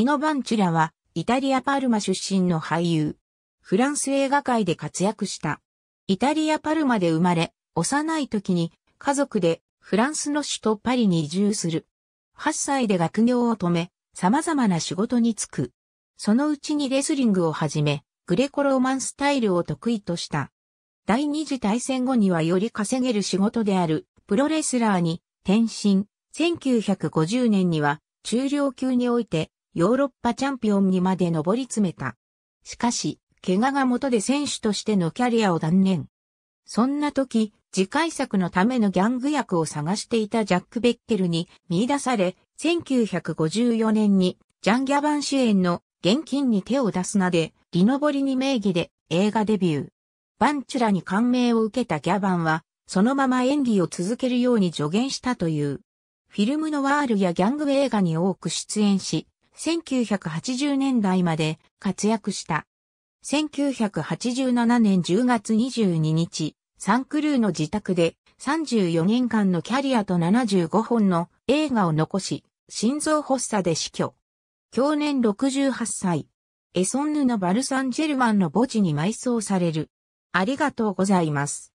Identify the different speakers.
Speaker 1: ィノ・バンチュラは、イタリア・パルマ出身の俳優。フランス映画界で活躍した。イタリア・パルマで生まれ、幼い時に家族でフランスの首都パリに移住する。8歳で学業を止め、様々な仕事に就く。そのうちにレスリングを始め、グレコローマンスタイルを得意とした。第二次大戦後にはより稼げる仕事であるプロレスラーに転身。1950年には中量級においてヨーロッパチャンピオンにまで上り詰めた。しかし、怪我が元で選手としてのキャリアを断念。そんな時、次回作のためのギャング役を探していたジャック・ベッケルに見出され、1954年にジャン・ギャバン主演の現金に手を出すなで、リノボリに名義で映画デビュー。バンチュラに感銘を受けたギャバンは、そのまま演技を続けるように助言したという。フィルムのワールやギャング映画に多く出演し、1980年代まで活躍した。1987年10月22日、サンクルーの自宅で34年間のキャリアと75本の映画を残し、心臓発作で死去。去年68歳。エソンヌのバルサンジェルマンの墓地に埋葬される。ありがとうございます。